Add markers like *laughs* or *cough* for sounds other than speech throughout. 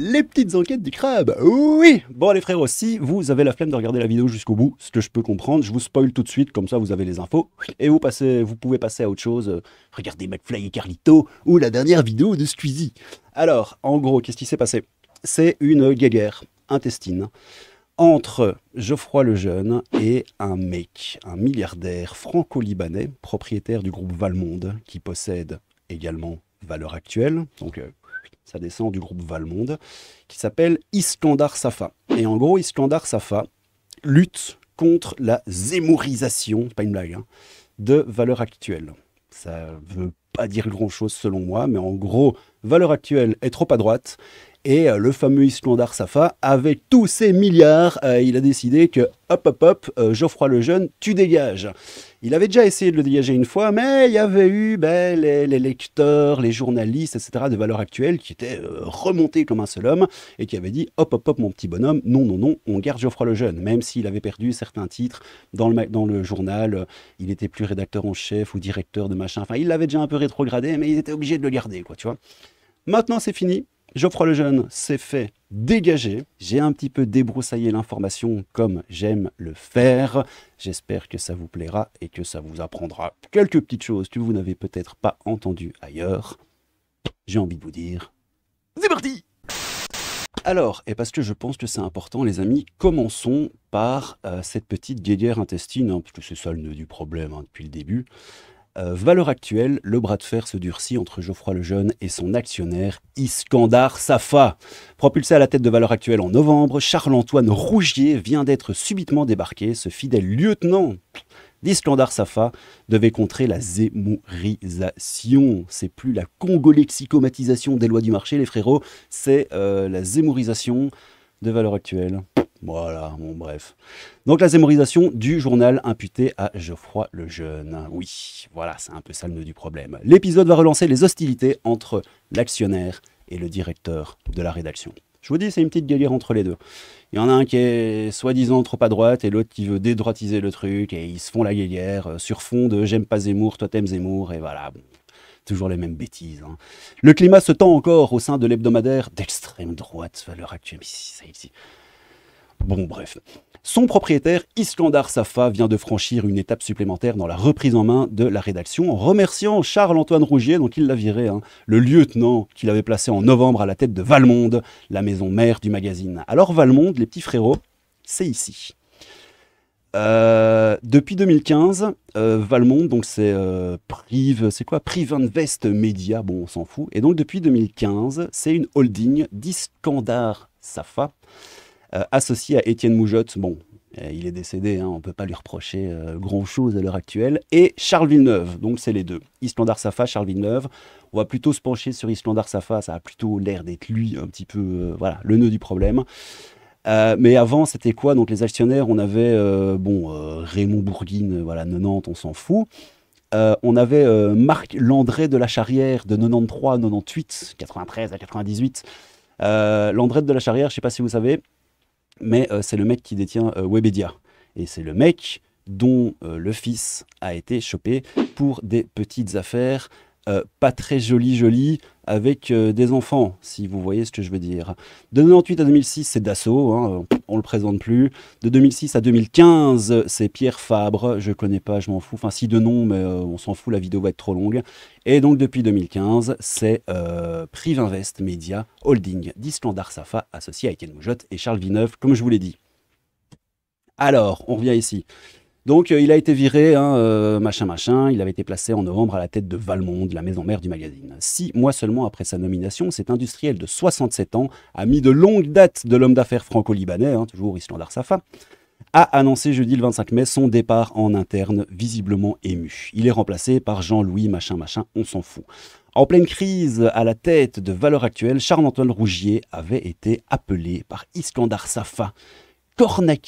les petites enquêtes du crabe. Oui Bon les frères, aussi vous avez la flemme de regarder la vidéo jusqu'au bout, ce que je peux comprendre, je vous spoil tout de suite, comme ça vous avez les infos, et vous, passez, vous pouvez passer à autre chose, euh, regardez McFly et Carlito, ou la dernière vidéo de Squeezie. Alors, en gros, qu'est-ce qui s'est passé C'est une guéguerre intestine entre Geoffroy le Jeune et un mec, un milliardaire franco-libanais, propriétaire du groupe Valmonde, qui possède également Valeur Actuelle, donc euh, ça descend du groupe Valmonde, qui s'appelle Iskandar Safa. Et en gros, Iskandar Safa lutte contre la zémorisation, pas une blague, hein, de valeur actuelle. Ça ne veut pas dire grand-chose selon moi, mais en gros, valeur actuelle est trop à droite et euh, le fameux Islandar Safa, avec tous ses milliards, euh, il a décidé que hop, hop, hop, euh, Geoffroy le Jeune, tu dégages. Il avait déjà essayé de le dégager une fois, mais il y avait eu ben, les, lecteurs, les journalistes, etc., de valeur actuelle qui étaient remontés comme un seul homme et qui avaient dit hop, hop, hop, mon petit bonhomme, non, non, non, on garde Geoffroy le Jeune. Même s'il avait perdu certains titres dans le, dans le journal, il était plus rédacteur en chef ou directeur de machin. Enfin, il l'avait déjà un peu rétrogradé, mais il était obligé de le garder, quoi, tu vois. Maintenant, c'est fini. Geoffroy Lejeune s'est fait dégager. J'ai un petit peu débroussaillé l'information comme j'aime le faire. J'espère que ça vous plaira et que ça vous apprendra quelques petites choses que vous n'avez peut-être pas entendues ailleurs. J'ai envie de vous dire... C'est parti alors, et parce que je pense que c'est important, les amis, commençons par euh, cette petite guéguerre intestine, puisque hein, parce que c'est ça le nœud du problème hein, depuis le début. Euh, valeur actuelle, le bras de fer se durcit entre Geoffroy Jeune et son actionnaire Iskandar Safa. Propulsé à la tête de Valeur Actuelle en novembre, Charles-Antoine Rougier vient d'être subitement débarqué, ce fidèle lieutenant d'Iskandar Safa devait contrer la zémorisation. C'est plus la congolexicomatisation des lois du marché, les frérots, c'est euh, la zémorisation de valeur actuelle. Voilà, bon bref. Donc la zémorisation du journal imputé à Geoffroy le Jeune. Oui, voilà, c'est un peu ça le nœud du problème. L'épisode va relancer les hostilités entre l'actionnaire et le directeur de la rédaction. Je vous dis, c'est une petite galère entre les deux. Il y en a un qui est soi-disant trop à droite et l'autre qui veut dédroitiser le truc et ils se font la guélière euh, sur fond de j'aime pas Zemmour, toi t'aimes Zemmour et voilà. toujours les mêmes bêtises. Hein. Le climat se tend encore au sein de l'hebdomadaire d'extrême droite valeur actuelle. Mais si, ça, ici. Bon, bref. Son propriétaire, Iskandar Safa, vient de franchir une étape supplémentaire dans la reprise en main de la rédaction en remerciant Charles-Antoine Rougier, donc il l'a viré, hein, le lieutenant qu'il avait placé en novembre à la tête de Valmonde, la maison mère du magazine. Alors Valmonde, les petits frérots, c'est ici. Euh, depuis 2015, euh, Valmonde, donc c'est euh, Prive, c'est quoi Prive Invest Media, bon on s'en fout. Et donc depuis 2015, c'est une holding d'Iskandar Safa. Euh, associé à Étienne Moujotte, bon, euh, il est décédé, hein, on ne peut pas lui reprocher euh, grand-chose à l'heure actuelle, et Charles Villeneuve, donc c'est les deux. Islandar Safa, Charles Villeneuve. On va plutôt se pencher sur Islandar Safa, ça a plutôt l'air d'être lui un petit peu voilà, le nœud du problème. mais avant, c'était quoi Donc les actionnaires, on avait bon Raymond Bourguine, voilà 90, on s'en fout. on avait Marc Landré de la Charrière de 93 à 98, 93 à 98. Landré de la Charrière, je ne sais pas si vous savez, mais euh, c'est le mec qui détient euh, Webedia. Et c'est le mec dont euh, le fils a été chopé pour des petites affaires euh, pas très joli joli avec euh, des enfants, si vous voyez ce que je veux dire. De 98 à 2006, c'est Dassault, hein, on ne le présente plus. De 2006 à 2015, c'est Pierre Fabre, je ne connais pas, je m'en fous. Enfin, si de nom, mais euh, on s'en fout, la vidéo va être trop longue. Et donc, depuis 2015, c'est Privinvest Media Holding d'islande Safa, associé à Ken Moujot et Charles Villeneuve, comme je vous l'ai dit. Alors, on revient ici. Donc euh, il a été viré, hein, euh, machin machin, il avait été placé en novembre à la tête de Valmonde, la maison mère du magazine. Six mois seulement après sa nomination, cet industriel de 67 ans, ami de longue date de l'homme d'affaires franco-libanais, hein, toujours Iskandar Safa, a annoncé jeudi le 25 mai son départ en interne, visiblement ému. Il est remplacé par Jean-Louis machin machin, on s'en fout. En pleine crise, à la tête de Valeurs Actuelles, Charles-Antoine Rougier avait été appelé par Iskandar Safa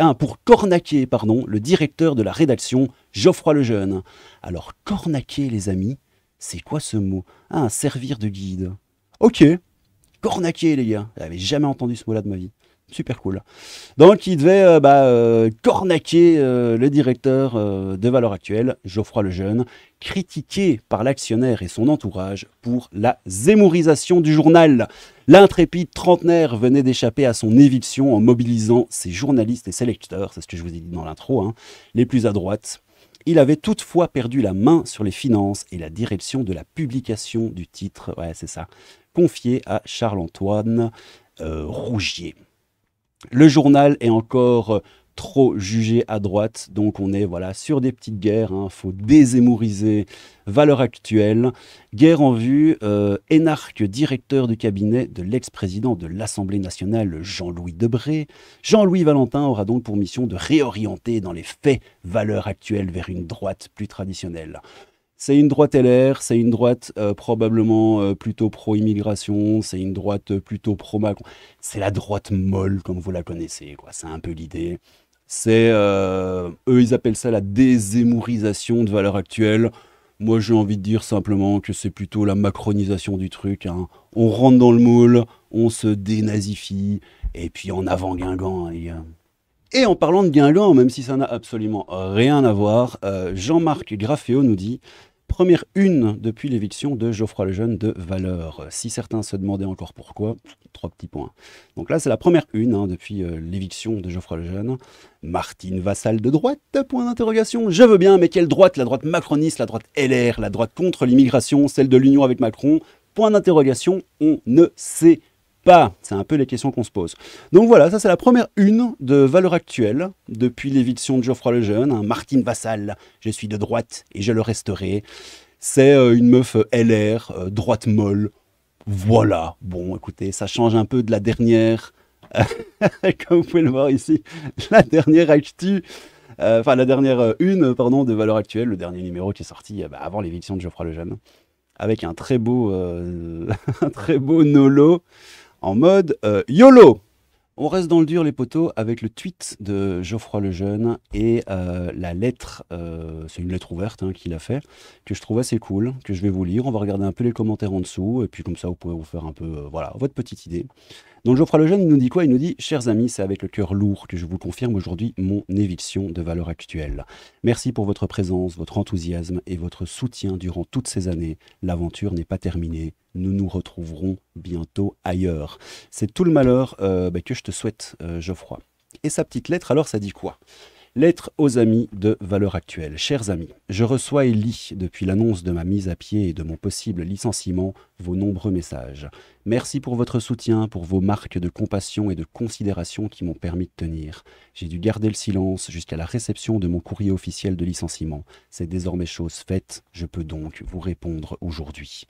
ah, pour cornaquer pardon, le directeur de la rédaction, Geoffroy Lejeune. Alors, cornaquer, les amis, c'est quoi ce mot Ah, servir de guide. Ok, cornaquer, les gars. J'avais jamais entendu ce mot-là de ma vie super cool. Donc il devait euh, bah, euh, cornaquer euh, le directeur de Valeurs Actuelles, Geoffroy Lejeune, critiqué par l'actionnaire et son entourage pour la zémorisation du journal. L'intrépide trentenaire venait d'échapper à son éviction en mobilisant ses journalistes et ses lecteurs, c'est ce que je vous ai dit dans l'intro, hein. les plus à droite. Il avait toutefois perdu la main sur les finances et la direction de la publication du titre, c'est ça, confié à Charles-Antoine Rougier. Le journal est encore euh, trop jugé à droite, donc on est voilà sur des petites guerres, il hein. faut déshémoriser valeur actuelle, guerre en vue, euh, énarque directeur du cabinet de l'ex-président de l'Assemblée nationale Jean-Louis Debré. Jean-Louis Valentin aura donc pour mission de réorienter dans les faits valeur actuelle vers une droite plus traditionnelle. C'est une droite LR, c'est une droite euh, probablement euh, plutôt pro-immigration, c'est une droite euh, plutôt pro-Macron. C'est la droite molle comme vous la connaissez, quoi. C'est un peu l'idée. C'est, eux, ils appellent ça la désémourisation de valeur actuelle. Moi, j'ai envie de dire simplement que c'est plutôt la macronisation du truc. Hein. On rentre dans le moule, on se dénazifie, et puis en avant Guingamp. Hein, et, en parlant de Guingamp, même si ça n'a absolument rien à voir, Jean-Marc Graffeo nous dit première une depuis l'éviction de Geoffroy le Jeune de Valeur. Si certains se demandaient encore pourquoi, trois petits points. Donc là, c'est la première une hein, depuis euh, l'éviction de Geoffroy le Jeune. Martine Vassal de droite Point d'interrogation. Je veux bien, mais quelle droite La droite macroniste, la droite LR, la droite contre l'immigration, celle de l'union avec Macron Point d'interrogation, on ne sait pas c'est un peu les questions qu'on se pose. Donc voilà, ça c'est la première une de Valeur Actuelle depuis l'éviction de Geoffroy Lejeune, un hein, Martine Vassal, je suis de droite et je le resterai. C'est euh, une meuf euh, LR, euh, droite molle. Voilà, bon écoutez, ça change un peu de la dernière, *laughs* comme vous pouvez le voir ici, la dernière actu enfin la dernière une pardon de valeur actuelle le dernier numéro qui est sorti bah, avant l'éviction de Geoffroy Lejeune avec un très beau *laughs* un très beau Nolo en mode euh, YOLO. On reste dans le dur, les poteaux, avec le tweet de Geoffroy Lejeune et euh, la lettre, euh, c'est une lettre ouverte hein, qu'il a fait, que je trouve assez cool, que je vais vous lire. On va regarder un peu les commentaires en dessous, et puis comme ça, vous pouvez vous faire un peu, voilà, votre petite idée. Donc Geoffroy Lejeune, il nous dit quoi Il nous dit Chers amis, c'est avec le cœur lourd que je vous confirme aujourd'hui mon éviction de valeur actuelle. Merci pour votre présence, votre enthousiasme et votre soutien durant toutes ces années. L'aventure n'est pas terminée. Nous nous retrouverons bientôt ailleurs. C'est tout le malheur euh, bah, que je te souhaite, euh, Geoffroy. Et sa petite lettre, alors, ça dit quoi Lettre aux amis de Valeur Actuelle. Chers amis, je reçois et lis, depuis l'annonce de ma mise à pied et de mon possible licenciement, vos nombreux messages. Merci pour votre soutien, pour vos marques de compassion et de considération qui m'ont permis de tenir. J'ai dû garder le silence jusqu'à la réception de mon courrier officiel de licenciement. C'est désormais chose faite, je peux donc vous répondre aujourd'hui.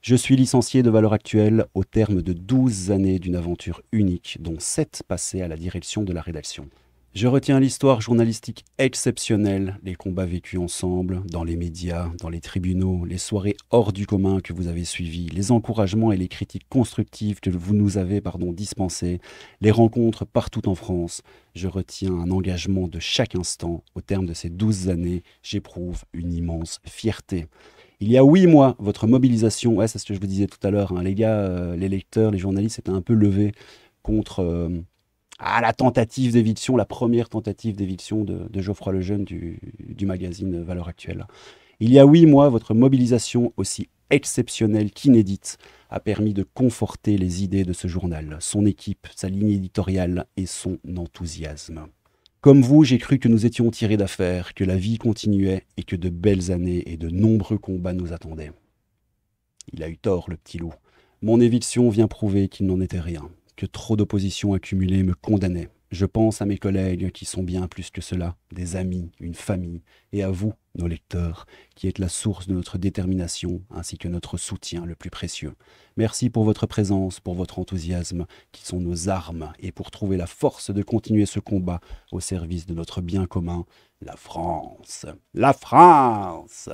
Je suis licencié de valeur actuelle au terme de 12 années d'une aventure unique, dont 7 passées à la direction de la rédaction. Je retiens l'histoire journalistique exceptionnelle, les combats vécus ensemble, dans les médias, dans les tribunaux, les soirées hors du commun que vous avez suivies, les encouragements et les critiques constructives que vous nous avez pardon, dispensées, les rencontres partout en France. Je retiens un engagement de chaque instant. Au terme de ces douze années, j'éprouve une immense fierté. Il y a huit mois, votre mobilisation, c'est ce que je vous disais tout à l'heure, hein, les gars, euh, les lecteurs, les journalistes étaient un peu levés contre... Euh, ah, la tentative d'éviction, la première tentative d'éviction de, Geoffroy Lejeune du, du magazine Valeurs Actuelles. Il y a huit mois, votre mobilisation aussi exceptionnelle qu'inédite a permis de conforter les idées de ce journal, son équipe, sa ligne éditoriale et son enthousiasme. Comme vous, j'ai cru que nous étions tirés d'affaire, que la vie continuait et que de belles années et de nombreux combats nous attendaient. Il a eu tort, le petit loup. Mon éviction vient prouver qu'il n'en était rien que trop d'opposition accumulée me condamnait. Je pense à mes collègues qui sont bien plus que cela, des amis, une famille, et à vous, nos lecteurs, qui êtes la source de notre détermination ainsi que notre soutien le plus précieux. Merci pour votre présence, pour votre enthousiasme, qui sont nos armes, et pour trouver la force de continuer ce combat au service de notre bien commun, la France. La France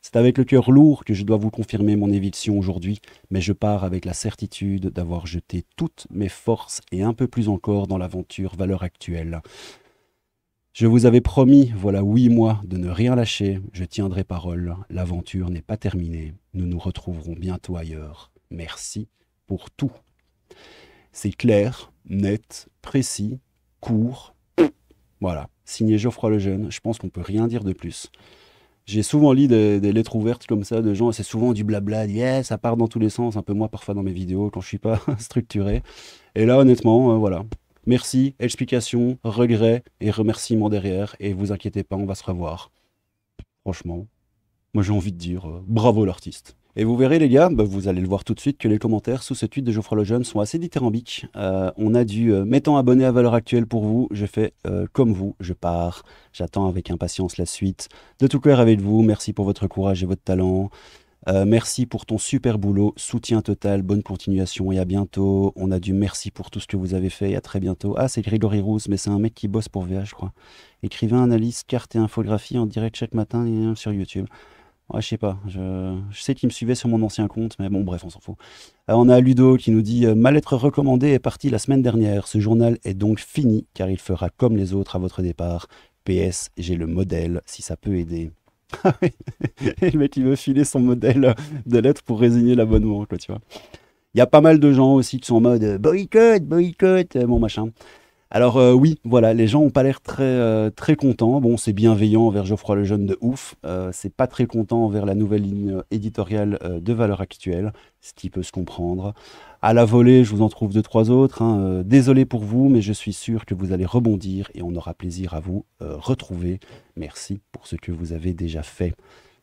C'est avec le cœur lourd que je dois vous confirmer mon éviction aujourd'hui, mais je pars avec la certitude d'avoir jeté toutes mes forces et un peu plus encore dans l'aventure valeur actuelle. Je vous avais promis, voilà huit mois, de ne rien lâcher. Je tiendrai parole. L'aventure n'est pas terminée. Nous nous retrouverons bientôt ailleurs. Merci pour tout. C'est clair, net, précis, court. Voilà. Signé Geoffroy Lejeune. Je pense qu'on peut rien dire de plus. J'ai souvent lu des, lettres ouvertes comme ça de gens, c'est souvent du blabla, yeah, eh, ça part dans tous les sens, un peu moi parfois dans mes vidéos quand je suis pas *laughs* structuré. Et là, honnêtement, euh, voilà, Merci, explication, regrets et remerciements derrière. Et vous inquiétez pas, on va se revoir. Franchement, moi j'ai envie de dire euh, bravo l'artiste. Et vous verrez les gars, bah, vous allez le voir tout de suite, que les commentaires sous ce tweet de Geoffroy Lejeune sont assez dithyrambiques. Euh, on a dû euh, mettant abonné à valeur actuelle pour vous, je fais comme vous, je pars, j'attends avec impatience la suite. De tout cœur avec vous, merci pour votre courage et votre talent. Euh, merci pour ton super boulot, soutien total, bonne continuation et à bientôt. On a du merci pour tout ce que vous avez fait et à très bientôt. Ah, c'est Grégory Rousse, mais c'est un mec qui bosse pour VH, je crois. Écrivain, analyse, carte et infographie en direct chaque matin euh, sur YouTube. Ouais, je sais pas. Je, sais qu'il me suivait sur mon ancien compte, mais bon, bref, on s'en fout. Euh, on a Ludo qui nous dit Ma lettre recommandée est partie la semaine dernière. Ce journal est donc fini, car il fera comme les autres à votre départ. PS, j'ai le modèle, si ça peut aider et *laughs* le mec, il veut filer son modèle de lettre pour résigner l'abonnement, quoi, tu vois. Il y a pas mal de gens aussi qui sont en mode boycott, boycott, mon euh, machin. Alors euh, oui, voilà, les gens ont pas l'air très euh, très contents. Bon, c'est bienveillant envers Geoffroy le Jeune de ouf. Euh, c'est pas très content envers la nouvelle ligne éditoriale de valeur actuelle, ce qui peut se comprendre. À la volée, je vous en trouve deux trois autres. Hein. désolé pour vous, mais je suis sûr que vous allez rebondir et on aura plaisir à vous retrouver. Merci pour ce que vous avez déjà fait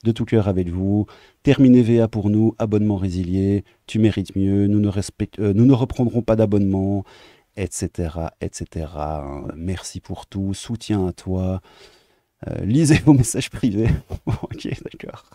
de tout cœur avec vous. Terminez VA pour nous, abonnement résilié, tu mérites mieux, nous ne, nous ne reprendrons pas d'abonnement etc., etc. Hein, merci pour tout, soutien à toi. Euh, lisez vos messages privés. *laughs* ok, d'accord.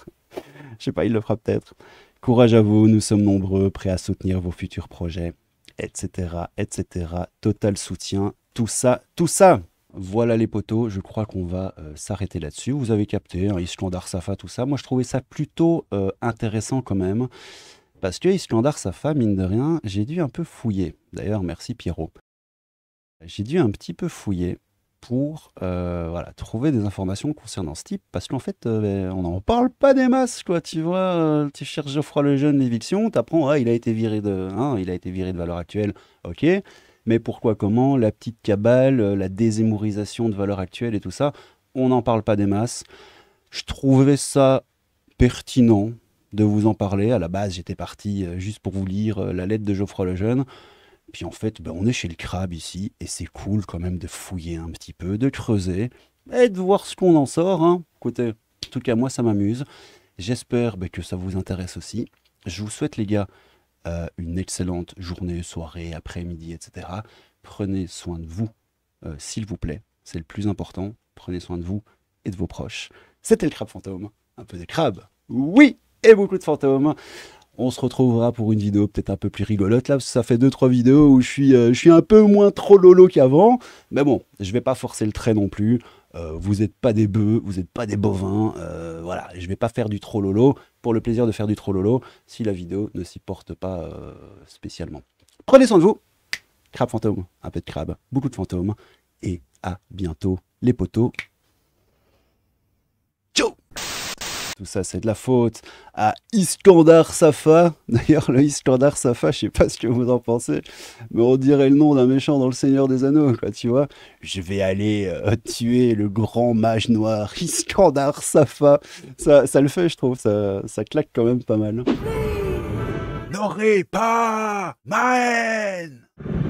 Je sais pas, il le fera peut-être. Courage à vous, nous sommes nombreux, prêts à soutenir vos futurs projets, etc., etc. Total soutien, tout ça, tout ça. Voilà les poteaux, je crois qu'on va euh, s'arrêter là-dessus. Vous avez capté, hein, Iskandar Safa, tout ça. Moi, je trouvais ça plutôt euh, intéressant quand même. Parce que sa femme, mine de rien, j'ai dû un peu fouiller. D'ailleurs, merci Pierrot. J'ai dû un petit peu fouiller pour euh, trouver des informations concernant ce type, parce qu'en fait, euh, on n'en parle pas des masses, quoi. Tu vois, euh, tu cherches Geoffroy Lejeune, l'éviction, t'apprends, ah, il a été viré de, hein, il a été viré de valeur actuelle, ok. Mais pourquoi, comment, la petite cabale, la désémorisation de valeur actuelle et tout ça, on n'en parle pas des masses. Je trouvais ça pertinent de vous en parler. À la base, j'étais parti euh, juste pour vous lire euh, la lettre de Geoffroy le Jeune. Puis en fait, ben, on est chez le crabe ici, et c'est cool quand même de fouiller un petit peu, de creuser, et de voir ce qu'on en sort. Hein. Écoutez, en tout cas, moi, ça m'amuse. J'espère ben, que ça vous intéresse aussi. Je vous souhaite, les gars, euh, une excellente journée, soirée, après-midi, etc. Prenez soin de vous, s'il vous plaît. C'est le plus important. Prenez soin de vous et de vos proches. C'était le crabe fantôme. Un peu de crabe. Oui beaucoup de fantômes. On se retrouvera pour une vidéo peut-être un peu plus rigolote là, ça fait deux trois vidéos où je suis, euh, je suis un peu moins trop lolo qu'avant. Mais bon, je vais pas forcer le trait non plus. Euh, vous êtes pas des bœufs, vous n'êtes pas des bovins. Euh, voilà, je vais pas faire du trop lolo pour le plaisir de faire du trop lolo si la vidéo ne s'y porte pas spécialement. Prenez soin de vous. Crabe fantôme, un peu de crabe, beaucoup de fantômes. Et à bientôt les poteaux. tout ça c'est de la faute à Iskandar Safa. *laughs* D'ailleurs, le Iskandar Safa, je sais pas ce que vous en pensez, mais on dirait le nom d'un méchant dans Le Seigneur des Anneaux, quoi, tu vois. Je vais aller euh, tuer le grand mage noir *laughs* Iskandar Safa. Ça, ça le fait, je trouve, ça, ça claque quand même pas mal. Hein. N'aurai pas ma haine